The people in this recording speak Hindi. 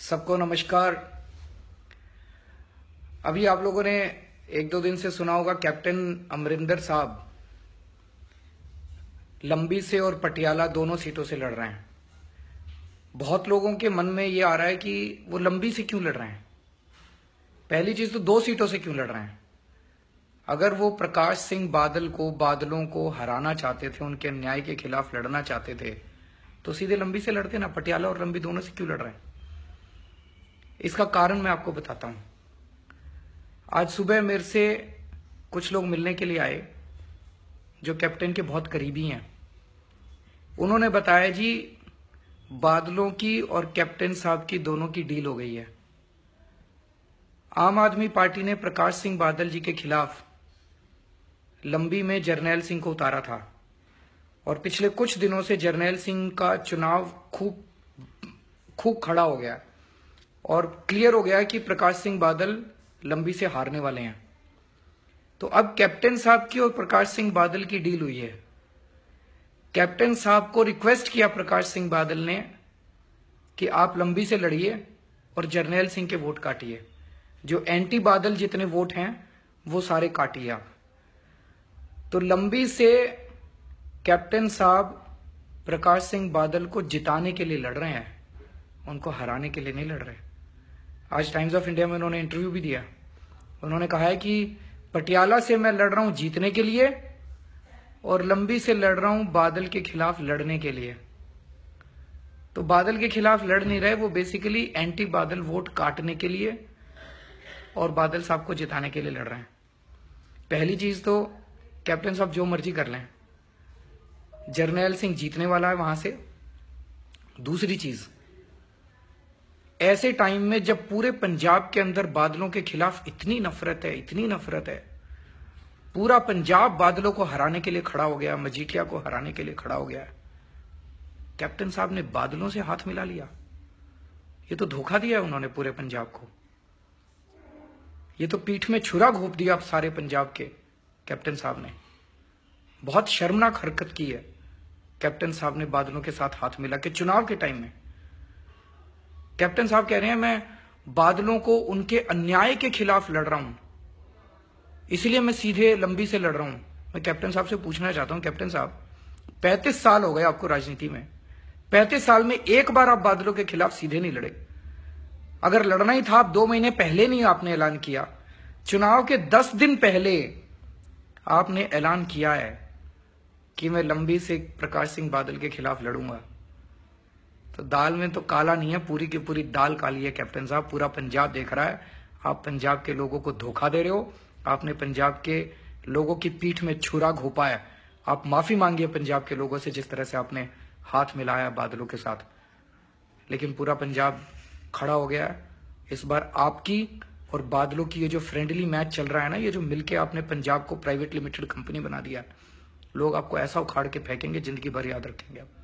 सबको नमस्कार अभी आप लोगों ने एक दो दिन से सुना होगा कैप्टन अमरिंदर साहब लंबी से और पटियाला दोनों सीटों से लड़ रहे हैं बहुत लोगों के मन में ये आ रहा है कि वो लंबी से क्यों लड़ रहे हैं पहली चीज तो दो सीटों से क्यों लड़ रहे हैं अगर वो प्रकाश सिंह बादल को बादलों को हराना चाहते थे उनके अन्याय के खिलाफ लड़ना चाहते थे तो सीधे लंबी से लड़ते ना पटियाला और लंबी दोनों से क्यों लड़ रहे हैं इसका कारण मैं आपको बताता हूँ आज सुबह मेरे से कुछ लोग मिलने के लिए आए जो कैप्टन के बहुत करीबी हैं उन्होंने बताया जी बादलों की और कैप्टन साहब की दोनों की डील हो गई है आम आदमी पार्टी ने प्रकाश सिंह बादल जी के खिलाफ लंबी में जर्नैल सिंह को उतारा था और पिछले कुछ दिनों से जरनैल सिंह का चुनाव खूब खूब खड़ा हो गया और क्लियर हो गया कि प्रकाश सिंह बादल लंबी से हारने वाले हैं तो अब कैप्टन साहब की और प्रकाश सिंह बादल की डील हुई है कैप्टन साहब को रिक्वेस्ट किया प्रकाश सिंह बादल ने कि आप लंबी से लड़िए और जर्नैल सिंह के वोट काटिए जो एंटी बादल जितने वोट हैं वो सारे काटिए आप तो लंबी से कैप्टन साहब प्रकाश सिंह बादल को जिताने के लिए लड़ रहे हैं उनको हराने के लिए नहीं लड़ रहे आज टाइम्स ऑफ इंडिया में उन्होंने इंटरव्यू भी दिया उन्होंने कहा है कि पटियाला से मैं लड़ रहा हूं जीतने के लिए और लंबी से लड़ रहा हूं बादल के खिलाफ लड़ने के लिए तो बादल के खिलाफ लड़ नहीं रहे वो बेसिकली एंटी बादल वोट काटने के लिए और बादल साहब को जिताने के लिए लड़ रहे हैं पहली चीज तो कैप्टन साहब जो मर्जी कर लें जर्नैल सिंह जीतने वाला है वहां से दूसरी चीज़ ऐसे टाइम में जब पूरे पंजाब के अंदर बादलों के खिलाफ इतनी नफरत है इतनी नफरत है पूरा पंजाब बादलों को हराने के लिए खड़ा हो गया मजीठिया को हराने के लिए खड़ा हो गया कैप्टन साहब ने बादलों से हाथ मिला लिया ये तो धोखा दिया उन्होंने पूरे पंजाब को ये तो पीठ में छुरा घोप दिया आप सारे पंजाब के कैप्टन साहब ने बहुत शर्मनाक हरकत की है कैप्टन साहब ने बादलों के साथ हाथ मिला के चुनाव के टाइम में कैप्टन साहब कह रहे हैं मैं बादलों को उनके अन्याय के खिलाफ लड़ रहा हूं इसलिए मैं सीधे लंबी से लड़ रहा हूं मैं कैप्टन साहब से पूछना चाहता हूं कैप्टन साहब पैंतीस साल हो गए आपको राजनीति में पैंतीस साल में एक बार आप बादलों के खिलाफ सीधे नहीं लड़े अगर लड़ना ही था आप दो महीने पहले नहीं आपने ऐलान किया चुनाव के दस दिन पहले आपने ऐलान किया है कि मैं लंबी से प्रकाश सिंह बादल के खिलाफ लड़ूंगा तो दाल में तो काला नहीं है पूरी की पूरी दाल काली है कैप्टन साहब पूरा पंजाब देख रहा है आप पंजाब के लोगों को धोखा दे रहे हो आपने पंजाब के लोगों की पीठ में छुरा घोपा है आप माफी मांगिए पंजाब के लोगों से जिस तरह से आपने हाथ मिलाया बादलों के साथ लेकिन पूरा पंजाब खड़ा हो गया है इस बार आपकी और बादलों की ये जो फ्रेंडली मैच चल रहा है ना ये जो मिलके आपने पंजाब को प्राइवेट लिमिटेड कंपनी बना दिया लोग आपको ऐसा उखाड़ के फेंकेंगे जिंदगी भर याद रखेंगे आप